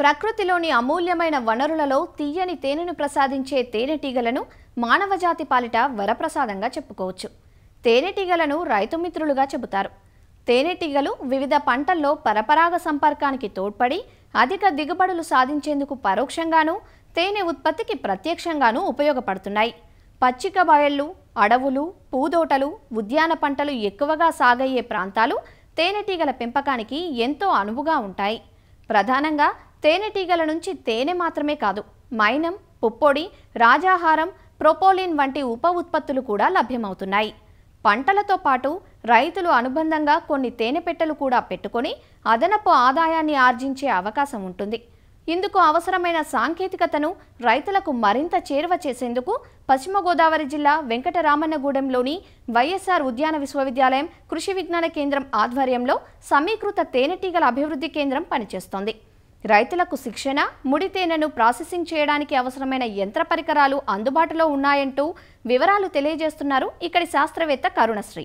ప్రకృతిలోని అమూల్యమైన వనరులలో తీయని తేనెను ప్రసాదించే తేనెటీగలను మానవజాతి పాలిట వరప్రసాదంగా చెప్పుకోవచ్చు తేనెటీగలను రైతుమిత్రులుగా చెబుతారు తేనెటీగలు వివిధ పంటల్లో పరపరాగ సంపర్కానికి తోడ్పడి అధిక దిగుబడులు సాధించేందుకు పరోక్షంగాను తేనె ఉత్పత్తికి ప్రత్యక్షంగాను ఉపయోగపడుతున్నాయి పచ్చిక బయళ్ళు అడవులు పూదోటలు ఉద్యాన పంటలు ఎక్కువగా సాగయ్యే ప్రాంతాలు తేనెటీగల పెంపకానికి ఎంతో అనువుగా ఉంటాయి ప్రధానంగా తేనెటీగల నుంచి తేనె మాత్రమే కాదు మైనం పుప్పొడి రాజాహారం ప్రొపోలిన్ వంటి ఉప ఉత్పత్తులు కూడా లభ్యమవుతున్నాయి పంటలతో పాటు రైతులు అనుబంధంగా కొన్ని తేనె పెట్టెలు కూడా పెట్టుకొని అదనపు ఆదాయాన్ని ఆర్జించే అవకాశం ఉంటుంది ఇందుకు అవసరమైన సాంకేతికతను రైతులకు మరింత చేరువ చేసేందుకు పశ్చిమ గోదావరి జిల్లా వెంకటరామన్నగూడెంలోని వైఎస్ఆర్ ఉద్యాన విశ్వవిద్యాలయం కృషి విజ్ఞాన కేంద్రం ఆధ్వర్యంలో సమీకృత తేనెటీగల అభివృద్ధి కేంద్రం పనిచేస్తోంది రైతులకు శిక్షణ ముడి తేనెను ప్రాసెసింగ్ చేయడానికి అవసరమైన యంత్ర పరికరాలు అందుబాటులో ఉన్నాయంటూ వివరాలు తెలియజేస్తున్నారు ఇక్కడి శాస్త్రవేత్త కరుణశ్రీ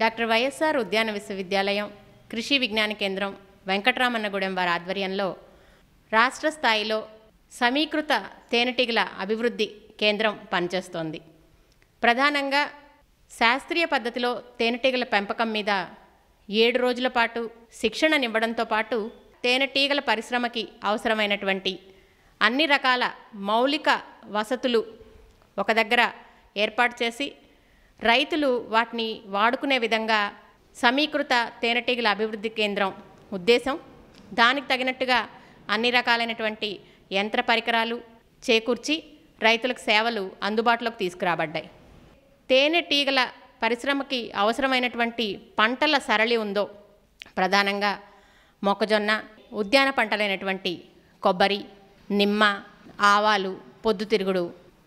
డాక్టర్ వైఎస్ఆర్ ఉద్యాన విశ్వవిద్యాలయం కృషి విజ్ఞాన కేంద్రం వెంకటరామన్నగూడెం వారి ఆధ్వర్యంలో రాష్ట్ర స్థాయిలో సమీకృత తేనెటీగల అభివృద్ధి కేంద్రం పనిచేస్తోంది ప్రధానంగా శాస్త్రీయ పద్ధతిలో తేనెటీగల పెంపకం మీద ఏడు రోజుల పాటు శిక్షణనివ్వడంతో పాటు తేనెటీగల పరిశ్రమకి అవసరమైనటువంటి అన్ని రకాల మౌలిక వసతులు ఒక దగ్గర ఏర్పాటు చేసి రైతులు వాటిని వాడుకునే విధంగా సమీకృత తేనెటీగల అభివృద్ధి కేంద్రం ఉద్దేశం దానికి తగినట్టుగా అన్ని రకాలైనటువంటి యంత్ర పరికరాలు చేకూర్చి రైతులకు సేవలు అందుబాటులోకి తీసుకురాబడ్డాయి తేనెటీగల పరిశ్రమకి అవసరమైనటువంటి పంటల సరళి ఉందో ప్రధానంగా మొక్కజొన్న ఉద్యాన పంటలైనటువంటి కొబ్బరి నిమ్మ ఆవాలు పొద్దుతిరుగుడు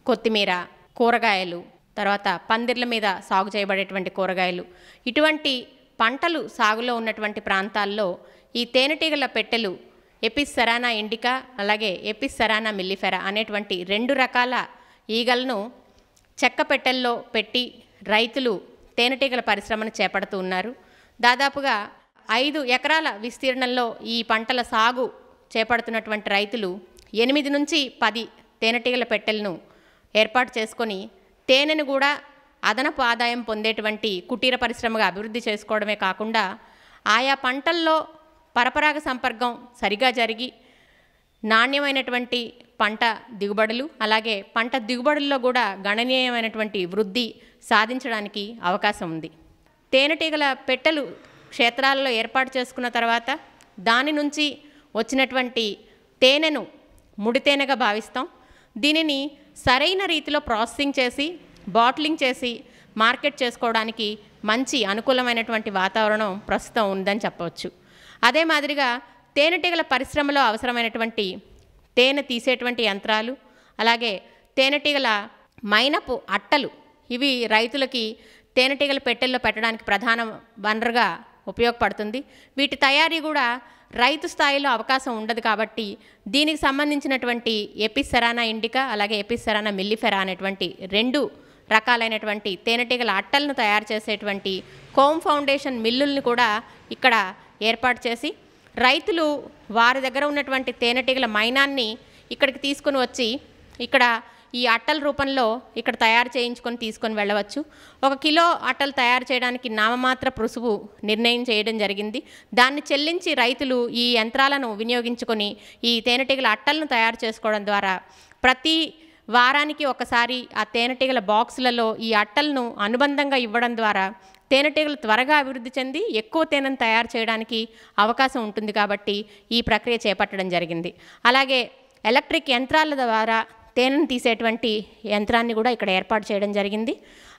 కొత్తిమీర కూరగాయలు తర్వాత పందిర్ల మీద సాగు చేయబడేటువంటి కూరగాయలు ఇటువంటి పంటలు సాగులో ఉన్నటువంటి ప్రాంతాల్లో ఈ తేనెటీగల పెట్టెలు ఎపిస్ సరానా ఇండికా అలాగే ఎపిస్ సరానా మిల్లిఫెరా అనేటువంటి రెండు రకాల ఈగలను చెక్క పెట్టెల్లో పెట్టి రైతులు తేనెటీగల పరిశ్రమను చేపడుతూ ఉన్నారు దాదాపుగా ఐదు ఎకరాల విస్తీర్ణంలో ఈ పంటల సాగు చేపడుతున్నటువంటి రైతులు ఎనిమిది నుంచి పది తేనెటీగల పెట్టెలను ఏర్పాటు చేసుకొని తేనెను కూడా అదనపు ఆదాయం పొందేటువంటి కుటీర పరిశ్రమగా అభివృద్ధి చేసుకోవడమే కాకుండా ఆయా పంటల్లో పరపరాగ సంపర్కం సరిగా జరిగి నాణ్యమైనటువంటి పంట దిగుబడులు అలాగే పంట దిగుబడుల్లో కూడా గణనీయమైనటువంటి వృద్ధి సాధించడానికి అవకాశం ఉంది తేనెటీగల పెట్టెలు క్షేత్రాలలో ఏర్పాటు చేసుకున్న తర్వాత దాని నుంచి వచ్చినటువంటి తేనెను ముడి తేనెగా భావిస్తాం దీనిని సరైన రీతిలో ప్రాసెసింగ్ చేసి బాటిలింగ్ చేసి మార్కెట్ చేసుకోవడానికి మంచి అనుకూలమైనటువంటి వాతావరణం ప్రస్తుతం ఉందని చెప్పవచ్చు అదే మాదిరిగా తేనెటీగల పరిశ్రమలో అవసరమైనటువంటి తేనె తీసేటువంటి యంత్రాలు అలాగే తేనెటీగల మైనపు అట్టలు ఇవి రైతులకి తేనెటీగల పెట్టెల్లో పెట్టడానికి ప్రధాన వనరుగా ఉపయోగపడుతుంది వీటి తయారీ కూడా రైతు స్థాయిలో అవకాశం ఉండదు కాబట్టి దీనికి సంబంధించినటువంటి ఎపిసెరానా ఇండికా అలాగే ఎపిసెరానా మిల్లిఫెరా అనేటువంటి రెండు రకాలైనటువంటి తేనెటీగల అట్టలను తయారు చేసేటువంటి కోమ్ ఫౌండేషన్ మిల్లుల్ని కూడా ఇక్కడ ఏర్పాటు చేసి రైతులు వారి దగ్గర ఉన్నటువంటి తేనెటీగల మైనాన్ని ఇక్కడికి తీసుకుని వచ్చి ఇక్కడ ఈ అట్టల రూపంలో ఇక్కడ తయారు చేయించుకొని తీసుకొని వెళ్ళవచ్చు ఒక కిలో అట్టలు తయారు చేయడానికి నామమాత్ర పురుసువు నిర్ణయం చేయడం జరిగింది దాన్ని చెల్లించి రైతులు ఈ యంత్రాలను వినియోగించుకొని ఈ తేనెటీగల అట్టలను తయారు చేసుకోవడం ద్వారా ప్రతి వారానికి ఒకసారి ఆ తేనెటీగల బాక్సులలో ఈ అట్టలను అనుబంధంగా ఇవ్వడం ద్వారా తేనెటీగలు త్వరగా అభివృద్ధి చెంది ఎక్కువ తేనెను తయారు చేయడానికి అవకాశం ఉంటుంది కాబట్టి ఈ ప్రక్రియ చేపట్టడం జరిగింది అలాగే ఎలక్ట్రిక్ యంత్రాల ద్వారా తేనెను తీసేటువంటి యంత్రాన్ని కూడా ఇక్కడ ఏర్పాటు చేయడం జరిగింది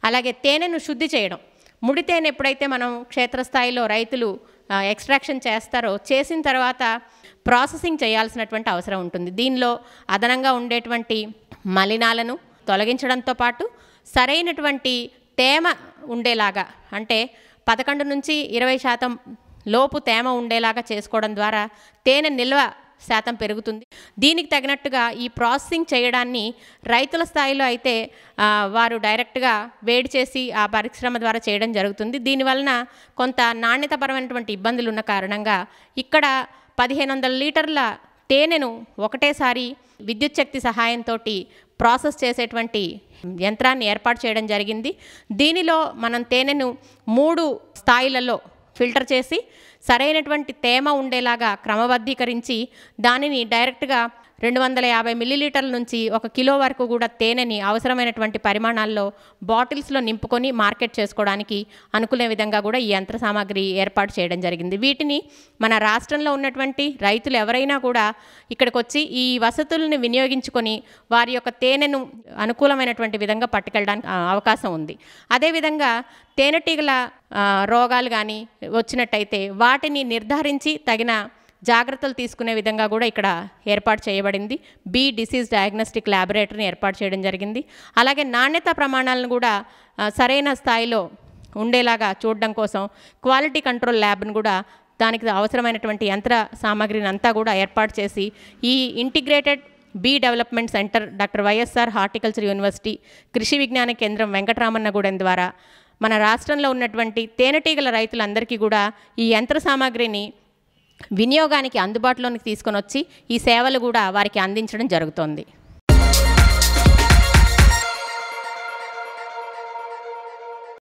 అలాగే తేనెను శుద్ధి చేయడం ముడి తేనె ఎప్పుడైతే మనం క్షేత్రస్థాయిలో రైతులు ఎక్స్ట్రాక్షన్ చేస్తారో చేసిన తర్వాత ప్రాసెసింగ్ చేయాల్సినటువంటి అవసరం ఉంటుంది దీనిలో అదనంగా ఉండేటువంటి మలినాలను తొలగించడంతో పాటు సరైనటువంటి తేమ ఉండేలాగా అంటే పదకొండు నుంచి ఇరవై శాతం లోపు తేమ ఉండేలాగా చేసుకోవడం ద్వారా తేనె నిల్వ శాతం పెరుగుతుంది దీనికి తగినట్టుగా ఈ ప్రాసెసింగ్ చేయడాన్ని రైతుల స్థాయిలో అయితే వారు డైరెక్ట్గా వేడి చేసి ఆ పరిశ్రమ ద్వారా చేయడం జరుగుతుంది దీనివలన కొంత నాణ్యతపరమైనటువంటి ఇబ్బందులు ఉన్న కారణంగా ఇక్కడ పదిహేను వందల లీటర్ల తేనెను ఒకటేసారి విద్యుత్ శక్తి సహాయంతో ప్రాసెస్ చేసేటువంటి యంత్రాన్ని ఏర్పాటు చేయడం జరిగింది దీనిలో మనం తేనెను మూడు స్థాయిలలో ఫిల్టర్ చేసి సరైనటువంటి తేమ ఉండేలాగా క్రమబద్ధీకరించి దానిని డైరెక్ట్గా రెండు వందల యాభై మిల్లీలీటర్ల నుంచి ఒక కిలో వరకు కూడా తేనెని అవసరమైనటువంటి పరిమాణాల్లో బాటిల్స్లో నింపుకొని మార్కెట్ చేసుకోవడానికి అనుకునే విధంగా కూడా ఈ యంత్ర సామాగ్రి ఏర్పాటు చేయడం జరిగింది వీటిని మన రాష్ట్రంలో ఉన్నటువంటి రైతులు ఎవరైనా కూడా ఇక్కడికి వచ్చి ఈ వసతులను వినియోగించుకొని వారి యొక్క తేనెను అనుకూలమైనటువంటి విధంగా పట్టుకెళ్ళడానికి అవకాశం ఉంది అదేవిధంగా తేనెటీగల రోగాలు కానీ వచ్చినట్టయితే వాటిని నిర్ధారించి తగిన జాగ్రత్తలు తీసుకునే విధంగా కూడా ఇక్కడ ఏర్పాటు చేయబడింది బి డిసీజ్ డయాగ్నోస్టిక్ ల్యాబొరేటరీని ఏర్పాటు చేయడం జరిగింది అలాగే నాణ్యత ప్రమాణాలను కూడా సరైన స్థాయిలో ఉండేలాగా చూడడం కోసం క్వాలిటీ కంట్రోల్ ల్యాబ్ను కూడా దానికి అవసరమైనటువంటి యంత్ర సామాగ్రిని అంతా కూడా ఏర్పాటు చేసి ఈ integrated bee development centre doctor YSR horticulture university Krishi Vigyan కేంద్రం వెంకటరామన్నగూడెం ద్వారా మన రాష్ట్రంలో ఉన్నటువంటి తేనెటీగల రైతులందరికీ కూడా ఈ యంత్ర సామాగ్రిని వినియోగానికి అందుబాటులోనికి తీసుకొని వచ్చి ఈ సేవలు కూడా వారికి అందించడం జరుగుతోంది